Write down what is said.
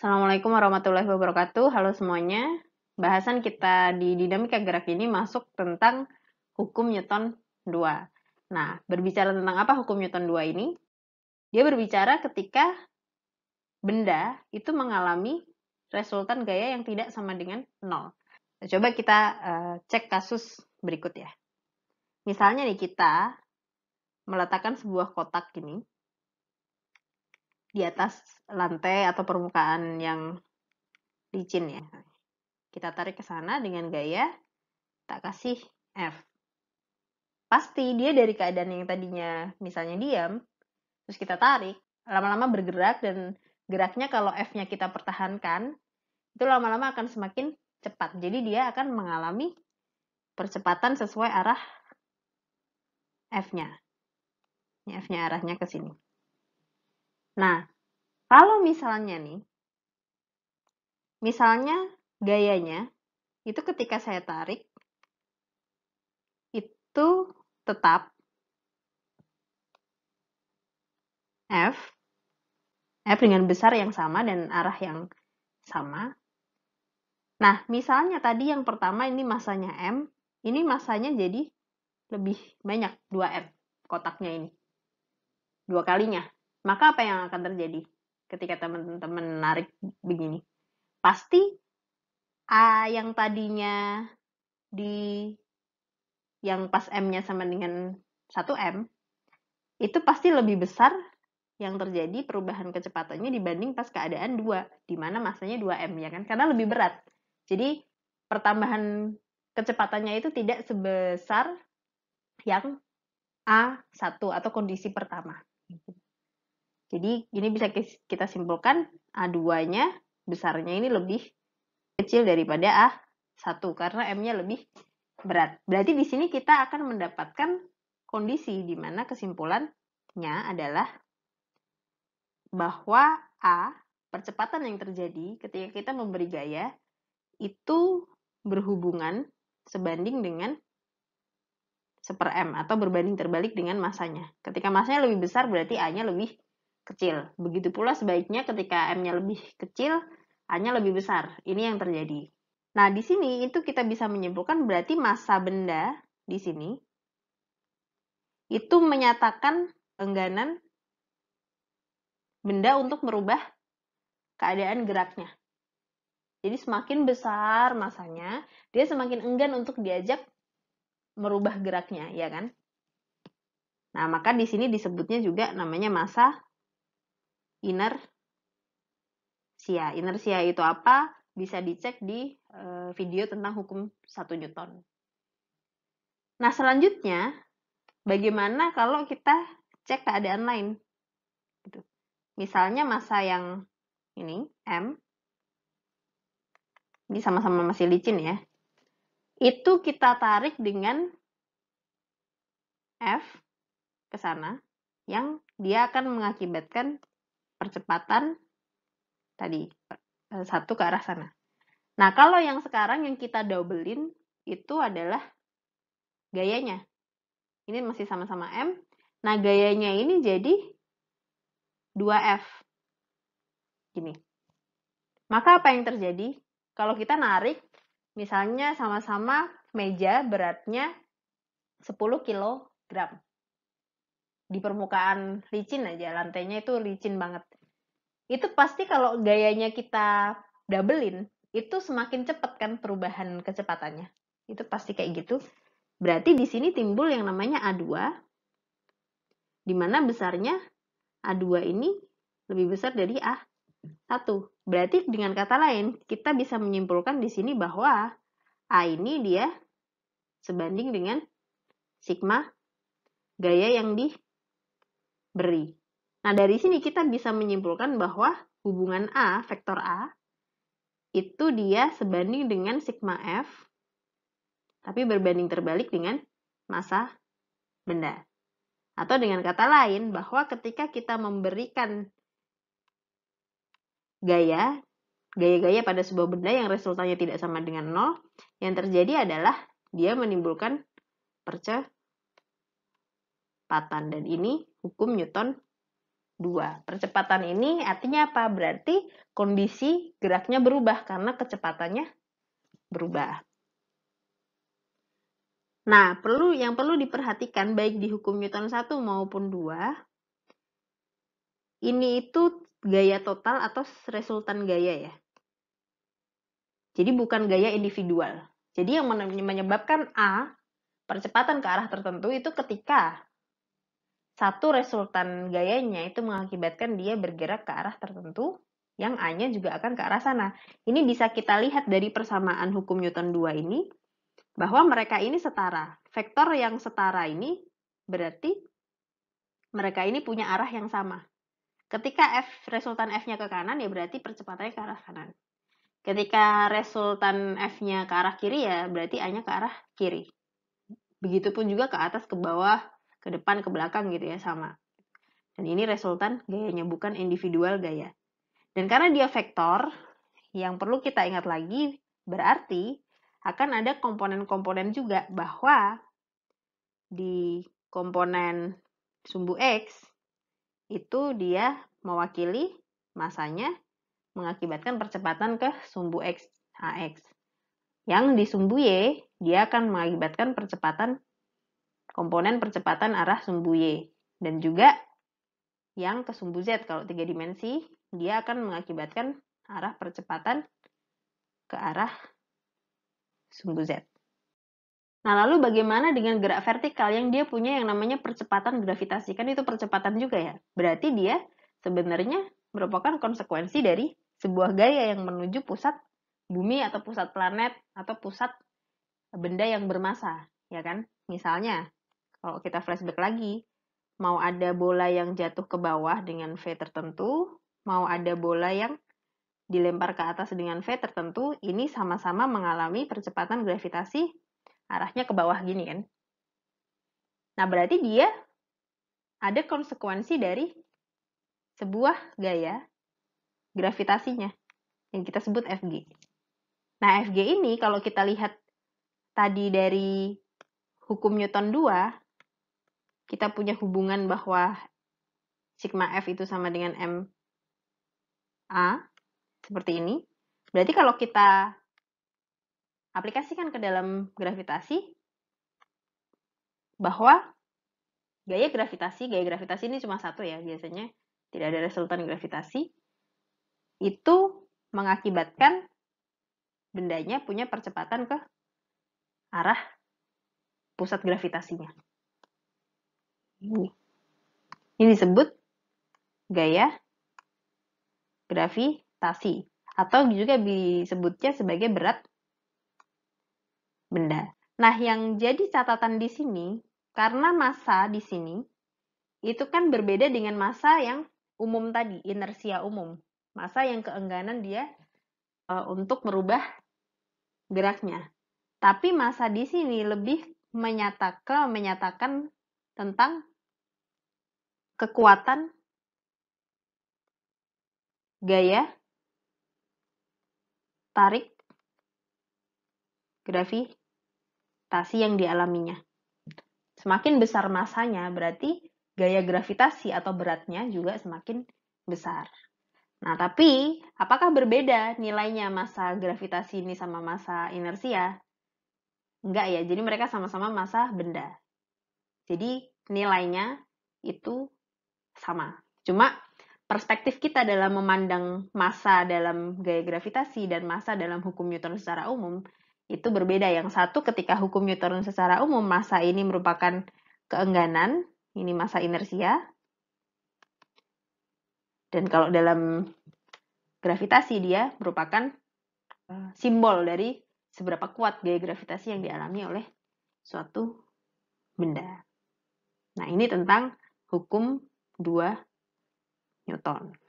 Assalamualaikum warahmatullahi wabarakatuh. Halo semuanya. Bahasan kita di dinamika gerak ini masuk tentang hukum Newton 2. Nah, berbicara tentang apa hukum Newton 2 ini? Dia berbicara ketika benda itu mengalami resultan gaya yang tidak sama dengan nol. Nah, coba kita uh, cek kasus berikut ya. Misalnya nih kita meletakkan sebuah kotak gini di atas lantai atau permukaan yang licin ya. Kita tarik ke sana dengan gaya tak kasih F. Pasti dia dari keadaan yang tadinya misalnya diam, terus kita tarik, lama-lama bergerak dan geraknya kalau F-nya kita pertahankan, itu lama-lama akan semakin cepat. Jadi dia akan mengalami percepatan sesuai arah F-nya. F-nya arahnya ke sini. Nah, kalau misalnya nih, misalnya gayanya itu ketika saya tarik itu tetap F F dengan besar yang sama dan arah yang sama. Nah, misalnya tadi yang pertama ini masanya M, ini masanya jadi lebih banyak 2M kotaknya ini. Dua kalinya maka apa yang akan terjadi ketika teman-teman narik begini? Pasti A yang tadinya di yang pas M-nya sama dengan 1M, itu pasti lebih besar yang terjadi perubahan kecepatannya dibanding pas keadaan 2, di mana masanya 2M ya kan, karena lebih berat. Jadi pertambahan kecepatannya itu tidak sebesar yang A1 atau kondisi pertama. Jadi ini bisa kita simpulkan A2-nya besarnya ini lebih kecil daripada A1 karena M-nya lebih berat. Berarti di sini kita akan mendapatkan kondisi di mana kesimpulannya adalah bahwa A percepatan yang terjadi ketika kita memberi gaya itu berhubungan sebanding dengan seper M atau berbanding terbalik dengan masanya. Ketika masanya lebih besar berarti A-nya lebih kecil. Begitu pula sebaiknya ketika M-nya lebih kecil, A-nya lebih besar. Ini yang terjadi. Nah, di sini itu kita bisa menyimpulkan berarti masa benda di sini itu menyatakan engganan benda untuk merubah keadaan geraknya. Jadi semakin besar masanya, dia semakin enggan untuk diajak merubah geraknya, ya kan? Nah, maka di sini disebutnya juga namanya masa inner sia. Inersia itu apa? Bisa dicek di eh, video tentang hukum 1 Newton. Nah, selanjutnya bagaimana kalau kita cek keadaan lain? Gitu. Misalnya masa yang ini M ini sama-sama masih licin ya. Itu kita tarik dengan F ke sana yang dia akan mengakibatkan percepatan tadi eh, satu ke arah sana. Nah, kalau yang sekarang yang kita doublein itu adalah gayanya. Ini masih sama-sama M. Nah, gayanya ini jadi 2F. Gini. Maka apa yang terjadi? Kalau kita narik, misalnya sama-sama meja beratnya 10 kg. Di permukaan licin aja, lantainya itu licin banget itu pasti kalau gayanya kita doublein itu semakin cepat kan perubahan kecepatannya itu pasti kayak gitu berarti di sini timbul yang namanya A2 dimana besarnya A2 ini lebih besar dari A1 berarti dengan kata lain kita bisa menyimpulkan di sini bahwa A ini dia sebanding dengan sigma gaya yang diberi Nah, dari sini kita bisa menyimpulkan bahwa hubungan A, vektor A, itu dia sebanding dengan sigma F, tapi berbanding terbalik dengan massa benda. Atau dengan kata lain, bahwa ketika kita memberikan gaya, gaya-gaya pada sebuah benda yang resultannya tidak sama dengan nol, yang terjadi adalah dia menimbulkan percepatan. Dan ini hukum Newton 2. Percepatan ini artinya apa? Berarti kondisi geraknya berubah karena kecepatannya berubah. Nah, perlu yang perlu diperhatikan baik di hukum Newton 1 maupun 2 ini itu gaya total atau resultan gaya ya. Jadi bukan gaya individual. Jadi yang menyebabkan A percepatan ke arah tertentu itu ketika satu resultan gayanya itu mengakibatkan dia bergerak ke arah tertentu, yang A-nya juga akan ke arah sana. Ini bisa kita lihat dari persamaan hukum Newton 2 ini, bahwa mereka ini setara. Vektor yang setara ini berarti mereka ini punya arah yang sama. Ketika F, resultan F-nya ke kanan, ya berarti percepatannya ke arah kanan. Ketika resultan F-nya ke arah kiri, ya berarti A-nya ke arah kiri. Begitupun juga ke atas, ke bawah, ke depan, ke belakang gitu ya, sama. Dan ini resultan gayanya, bukan individual gaya. Dan karena dia vektor, yang perlu kita ingat lagi, berarti akan ada komponen-komponen juga bahwa di komponen sumbu X itu dia mewakili masanya mengakibatkan percepatan ke sumbu X, AX. Yang di sumbu Y, dia akan mengakibatkan percepatan komponen percepatan arah sumbu Y. Dan juga yang ke sumbu Z. Kalau tiga dimensi, dia akan mengakibatkan arah percepatan ke arah sumbu Z. Nah, lalu bagaimana dengan gerak vertikal yang dia punya yang namanya percepatan gravitasi? Kan itu percepatan juga ya. Berarti dia sebenarnya merupakan konsekuensi dari sebuah gaya yang menuju pusat bumi atau pusat planet atau pusat benda yang bermasa, ya kan? Misalnya, kalau kita flashback lagi, mau ada bola yang jatuh ke bawah dengan V tertentu, mau ada bola yang dilempar ke atas dengan V tertentu, ini sama-sama mengalami percepatan gravitasi arahnya ke bawah gini kan. Nah, berarti dia ada konsekuensi dari sebuah gaya gravitasinya yang kita sebut FG. Nah, FG ini kalau kita lihat tadi dari hukum Newton 2, kita punya hubungan bahwa sigma F itu sama dengan M A seperti ini. Berarti kalau kita aplikasikan ke dalam gravitasi bahwa gaya gravitasi, gaya gravitasi ini cuma satu ya, biasanya tidak ada resultan gravitasi itu mengakibatkan bendanya punya percepatan ke arah pusat gravitasinya ini. Ini disebut gaya gravitasi atau juga disebutnya sebagai berat benda. Nah, yang jadi catatan di sini karena massa di sini itu kan berbeda dengan massa yang umum tadi, inersia umum. Massa yang keengganan dia e, untuk merubah geraknya. Tapi massa di sini lebih menyatakan menyatakan tentang kekuatan gaya tarik gravitasi yang dialaminya. Semakin besar masanya, berarti gaya gravitasi atau beratnya juga semakin besar. Nah, tapi apakah berbeda nilainya masa gravitasi ini sama masa inersia? Enggak ya, jadi mereka sama-sama masa benda. Jadi nilainya itu sama. Cuma perspektif kita dalam memandang massa dalam gaya gravitasi dan massa dalam hukum Newton secara umum itu berbeda. Yang satu ketika hukum Newton secara umum massa ini merupakan keengganan, ini massa inersia. Dan kalau dalam gravitasi dia merupakan eh, simbol dari seberapa kuat gaya gravitasi yang dialami oleh suatu benda. Nah, ini tentang hukum 2 Newton.